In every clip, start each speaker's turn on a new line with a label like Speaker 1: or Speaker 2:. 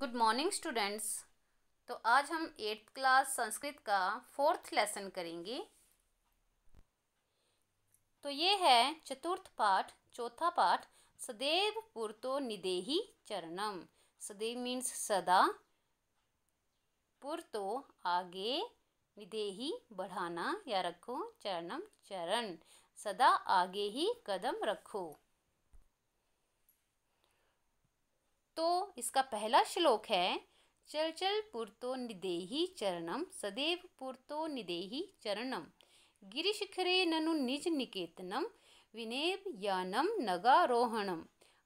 Speaker 1: good morning students तो आज हम एट्थ क्लास संस्कृत का फोर्थ लेसन करेंगे तो ये है चतुर्थ पाठ चौथा पाठ सदैव पुरतो निदेही चरणम सदैव मीन्स सदा पुरतो आगे निदेही बढ़ाना या रखो चरणम चरण सदा आगे ही कदम रखो तो इसका पहला श्लोक है चल चल पुरतो निदेही चरणम सदैव पुरतो निदेही चरणम गिरिशिखरे ननु निज निकेतनम विनेब यानम नगारोहणम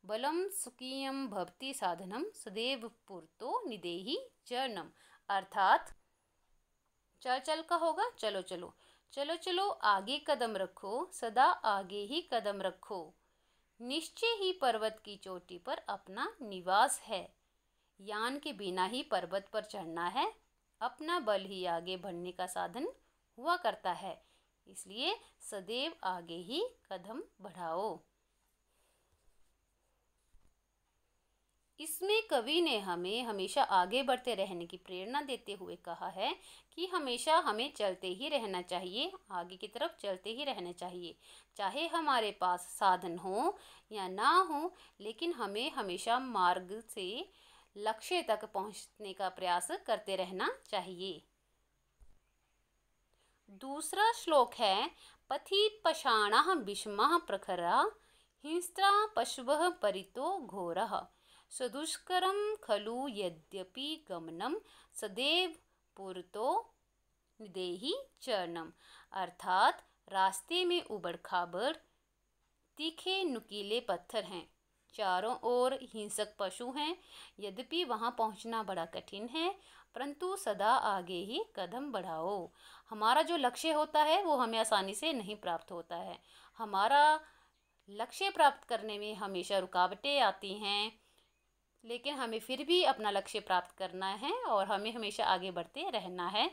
Speaker 1: बलम सुकीयम भवती साधनम सदैव पुरतो निदेही चरणम अर्थात चल चल का होगा चलो चलो चलो चलो आगे कदम रखो सदा आगे ही कदम रखो निश्चय ही पर्वत की चोटी पर अपना निवास है यान के बिना ही पर्वत पर चढ़ना है अपना बल ही आगे बढ़ने का साधन हुआ करता है इसलिए सदैव आगे ही कदम बढ़ाओ इसमें कवि ने हमें हमेशा आगे बढ़ते रहने की प्रेरणा देते हुए कहा है कि हमेशा हमें चलते ही रहना चाहिए आगे की तरफ चलते ही रहना चाहिए चाहे हमारे पास साधन हो या ना हो लेकिन हमें हमेशा मार्ग से लक्ष्य तक पहुंचने का प्रयास करते रहना चाहिए दूसरा श्लोक है पथि पषाण विषमा प्रखरा हिंसा पशु परितो घोरा स खलु यद्यपि गमनम सदैव पुरतो देही चरणम अर्थात रास्ते में उबड़ खाबड़ तीखे नुकीले पत्थर हैं चारों ओर हिंसक पशु हैं यद्यपि वहाँ पहुँचना बड़ा कठिन है परंतु सदा आगे ही कदम बढ़ाओ हमारा जो लक्ष्य होता है वो हमें आसानी से नहीं प्राप्त होता है हमारा लक्ष्य प्राप्त करने में हमेशा रुकावटें आती हैं लेकिन हमें फिर भी अपना लक्ष्य प्राप्त करना है और हमें हमेशा आगे बढ़ते रहना है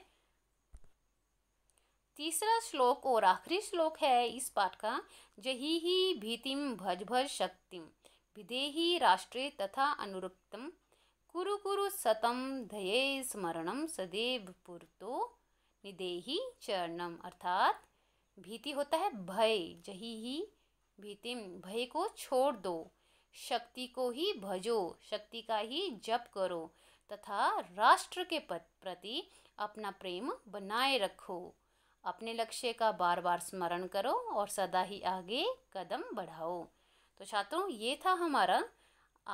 Speaker 1: तीसरा श्लोक और आखिरी श्लोक है इस पाठ का जही ही भीतिम भज भज शक्तिम विदेही राष्ट्रे तथा अनुरुक्तम कुरु कुरु सतम धये स्मरणम सदैव पुरतो निदेही चरणम अर्थात भीति होता है भय जही ही भीतिम भय को छोड़ दो शक्ति को ही भजो शक्ति का ही जप करो तथा राष्ट्र के प्रति अपना प्रेम बनाए रखो अपने लक्ष्य का बार बार स्मरण करो और सदा ही आगे कदम बढ़ाओ तो छात्रों ये था हमारा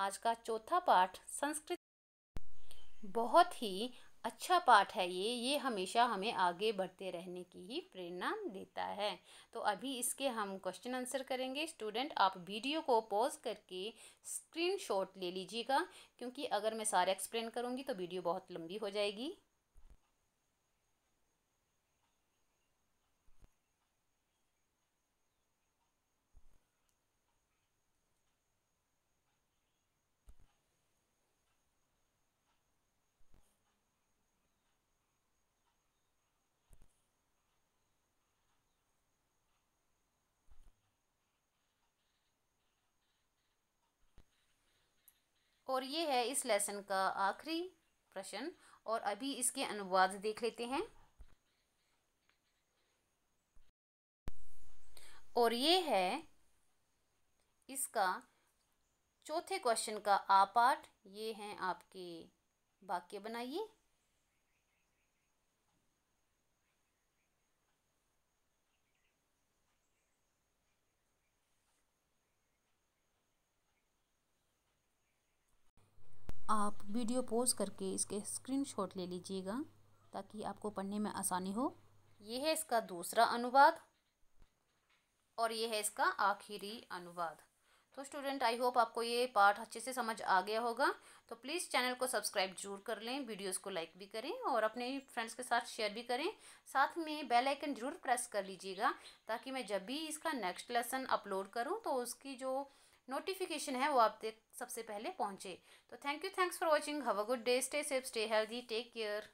Speaker 1: आज का चौथा पाठ संस्कृत बहुत ही अच्छा पाठ है ये ये हमेशा हमें आगे बढ़ते रहने की ही प्रेरणा देता है तो अभी इसके हम क्वेश्चन आंसर करेंगे स्टूडेंट आप वीडियो को पॉज करके स्क्रीनशॉट ले लीजिएगा क्योंकि अगर मैं सारे एक्सप्लेन करूँगी तो वीडियो बहुत लंबी हो जाएगी और ये है इस लेसन का आखिरी प्रश्न और अभी इसके अनुवाद देख लेते हैं और ये है इसका चौथे क्वेश्चन का आ पार्ट ये हैं आपके वाक्य बनाइए आप वीडियो पोज करके इसके स्क्रीनशॉट ले लीजिएगा ताकि आपको पढ़ने में आसानी हो यह है इसका दूसरा अनुवाद और ये है इसका आखिरी अनुवाद तो स्टूडेंट आई होप आपको ये पाठ अच्छे से समझ आ गया होगा तो प्लीज़ चैनल को सब्सक्राइब जरूर कर लें वीडियोस को लाइक भी करें और अपने फ्रेंड्स के साथ शेयर भी करें साथ में बेल आइकन जरूर प्रेस कर लीजिएगा ताकि मैं जब भी इसका नेक्स्ट लेसन अपलोड करूं तो उसकी जो नोटिफिकेशन है वो आप तक सबसे पहले पहुँचे तो thank you thanks for watching have a good day stay safe stay healthy take care